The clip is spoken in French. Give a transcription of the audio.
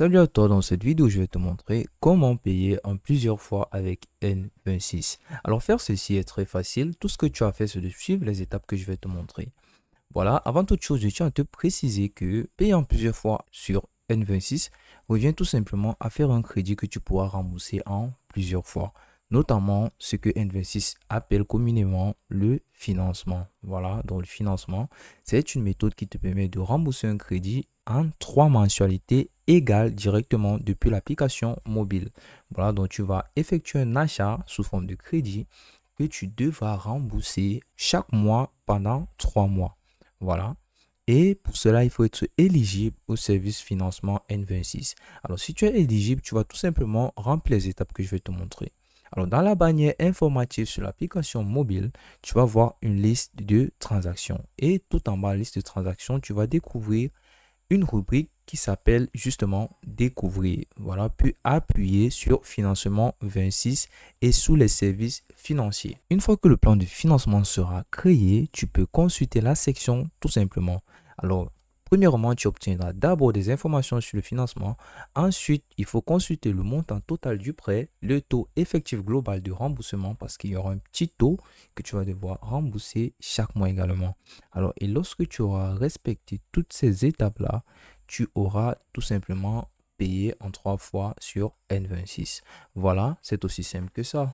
Salut à toi, dans cette vidéo je vais te montrer comment payer en plusieurs fois avec N26. Alors faire ceci est très facile, tout ce que tu as fait c'est de suivre les étapes que je vais te montrer. Voilà, avant toute chose je tiens à te préciser que payer en plusieurs fois sur N26 revient tout simplement à faire un crédit que tu pourras rembourser en plusieurs fois notamment ce que N26 appelle communément le financement. Voilà, donc le financement, c'est une méthode qui te permet de rembourser un crédit en trois mensualités égale directement depuis l'application mobile. Voilà, donc tu vas effectuer un achat sous forme de crédit que tu devras rembourser chaque mois pendant trois mois. Voilà. Et pour cela, il faut être éligible au service financement N26. Alors, si tu es éligible, tu vas tout simplement remplir les étapes que je vais te montrer. Alors, dans la bannière informative sur l'application mobile, tu vas voir une liste de transactions. Et tout en bas, liste de transactions, tu vas découvrir une rubrique qui s'appelle justement Découvrir. Voilà, puis appuyer sur Financement 26 et sous les services financiers. Une fois que le plan de financement sera créé, tu peux consulter la section tout simplement. Alors, Premièrement, tu obtiendras d'abord des informations sur le financement. Ensuite, il faut consulter le montant total du prêt, le taux effectif global de remboursement parce qu'il y aura un petit taux que tu vas devoir rembourser chaque mois également. Alors, et lorsque tu auras respecté toutes ces étapes-là, tu auras tout simplement payé en trois fois sur N26. Voilà, c'est aussi simple que ça.